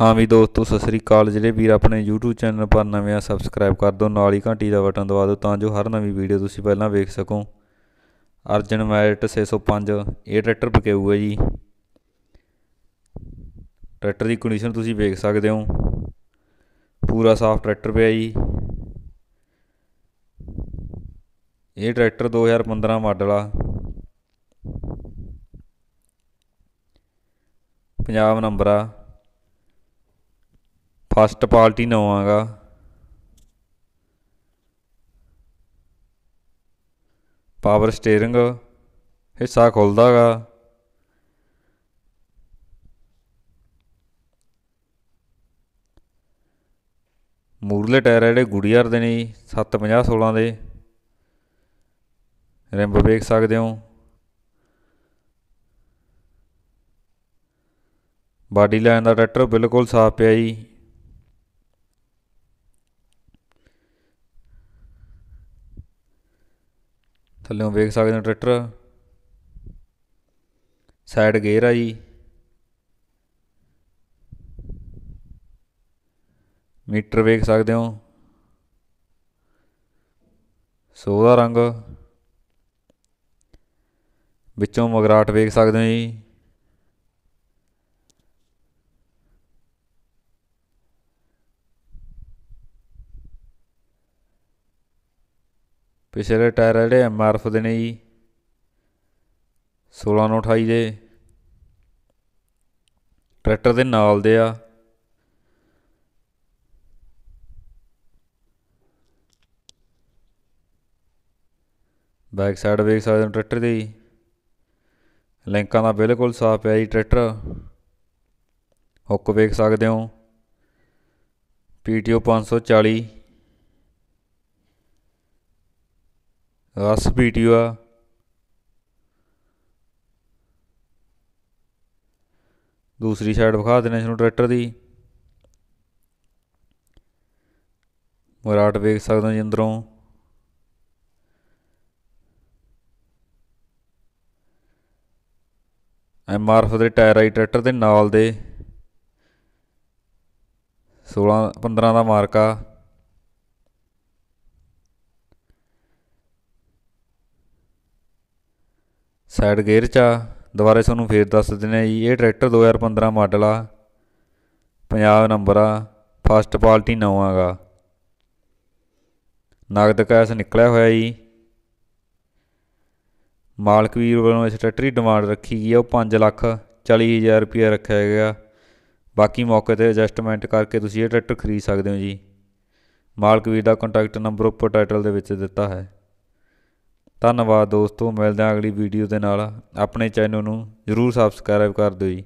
ਹਾਂ ਵੀ ਦੋਸਤੋ ਸਤਿ ਸ੍ਰੀ ਅਕਾਲ ਜਿਹੜੇ ਵੀਰ ਆਪਣੇ YouTube ਚੈਨਲ ਪਰ ਨਵੇਂ ਆ ਸਬਸਕ੍ਰਾਈਬ ਕਰ ਦਿਓ ਨਾਲ ਹੀ ਘੰਟੀ ਦਾ ਬਟਨ ਦਬਾ ਦਿਓ ਤਾਂ ਜੋ ਹਰ ਨਵੀਂ ਵੀਡੀਓ ਤੁਸੀਂ ਪਹਿਲਾਂ ਵੇਖ ਸਕੋ ਅਰਜਨ ਮੈਰਟ 605 ਇਹ ਟਰੈਕਟਰ ਪਕਾਊ ਹੈ ਜੀ ਟਰੈਕਟਰ ਦੀ ਕੰਡੀਸ਼ਨ ਤੁਸੀਂ ਵੇਖ ਸਕਦੇ ਹੋ ਪੂਰਾ ਸਾਫ਼ ਟਰੈਕਟਰ ਪਿਆ ਜੀ ਇਹ ਟਰੈਕਟਰ 2015 ਮਾਡਲ ਆ ਪੰਜਾਬ ਨੰਬਰ ਆ ਫਸਟ ਪਾਰਟੀ ਨਵਾਂਗਾ ਪਾਵਰ ਸਟੀering ਹਿੱਸਾ ਖੁੱਲਦਾਗਾ ਮੂਰਲੇ ਟਾਇਰ ਜਿਹੜੇ ਗੁੜੀਆਰ ਦੇ ਨੇ 750 16 ਦੇ ਰਿੰਬ ਵੇਖ ਸਕਦੇ ਹੋ ਬਾਡੀ ਲਾਈਨ ਦਾ ਟਰੈਕਟਰ ਬਿਲਕੁਲ ਸਾਫ਼ ਪਿਆ ਜੀ ਥੱਲੇੋਂ ਵੇਖ ਸਕਦੇ ਹੋ ਟਰੈਕਟਰ ਸਾਈਡ ਗੇਅਰ ਆ ਜੀ ਮੀਟਰ ਵੇਖ ਸਕਦੇ ਹੋ ਸੋਹਰਾ ਰੰਗ ਵਿੱਚੋਂ ਮਗਰਾਟ ਵੇਖ ਸਕਦੇ ਹੋ ਜੀ ਪਿਛਲੇ ਟਾਇਰ ਜਿਹੜੇ ਐਮ ਆਰ ਐਫ ਦੇ ਨੇ ਜੀ 1628 ਦੇ ਟਰੈਕਟਰ ਦੇ ਨਾਲ ਦੇ ਆ ਬੈਕ ਸਾਈਡ ਵੇਖ ਸਕਦੇ ਹੋ ਟਰੈਕਟਰ ਦੀ ਲਿੰਕਾਂ ਦਾ ਬਿਲਕੁਲ ਸਾਫ਼ ਹੈ ਜੀ ਟਰੈਕਟਰ ਹੁੱਕ ਵੇਖ ਸਕਦੇ ਹੋ ਪੀਟੀਓ 540 ਰਸ ਆ ਦੂਸਰੀ ਸਾਈਡ ਵਿਖਾ ਦਿੰਦੇ ਇਸਨੂੰ ਟਰੈਕਟਰ ਦੀ ਮਰਾਟ ਵੇਖ ਸਕਦੇ ਹੋ ਜੀ ਅੰਦਰੋਂ ਐਮਆਰਐਫ ਦੇ ਟਾਇਰ ਆਈ ਟਰੈਕਟਰ ਦੇ ਨਾਲ ਦੇ 16 15 ਦਾ ਮਾਰਕਾ ਸਾਈਡ ਗੇਅਰ 'ਚ ਆ ਦੁਬਾਰੇ ਤੁਹਾਨੂੰ ਫੇਰ ਦੱਸ ਦਿੰਦੇ ਆ ਜੀ ਇਹ ਟਰੈਕਟਰ 2015 ਮਾਡਲ ਆ ਪੰਜਾਬ ਨੰਬਰ ਆ ਫਸਟ ਪਾਰਟੀ 9 ਆਗਾ ਨਗਦ ਕੈਸ਼ ਨਿਕਲਿਆ ਹੋਇਆ ਜੀ ਮਾਲਕ ਵੀਰ ਵੱਲੋਂ ਇਸ ਟਰੈਕਟਰ ਦੀ ਡਿਮਾਂਡ ਰੱਖੀ ਗਈ ਆ ਉਹ 5 ਲੱਖ 40000 ਰੁਪਏ ਰੱਖਿਆ ਗਿਆ ਬਾਕੀ ਮੌਕੇ ਤੇ ਐਡਜਸਟਮੈਂਟ ਕਰਕੇ ਤੁਸੀਂ ਇਹ ਟਰੈਕਟਰ ਖਰੀਦ ਸਕਦੇ ਹੋ ਜੀ ਮਾਲਕ ਵੀਰ ਦਾ ਕੰਟੈਕਟ ਨੰਬਰ ਉੱਪਰ ਟਾਈਟਲ ਦੇ ਵਿੱਚ ਦਿੱਤਾ ਹੈ ਧੰਨਵਾਦ ਦੋਸਤੋ ਮਿਲਦੇ ਹਾਂ ਅਗਲੀ ਵੀਡੀਓ ਦੇ ਨਾਲ ਆਪਣੇ ਚੈਨਲ ਨੂੰ ਜ਼ਰੂਰ ਸਬਸਕ੍ਰਾਈਬ ਕਰ ਦਿਓ ਜੀ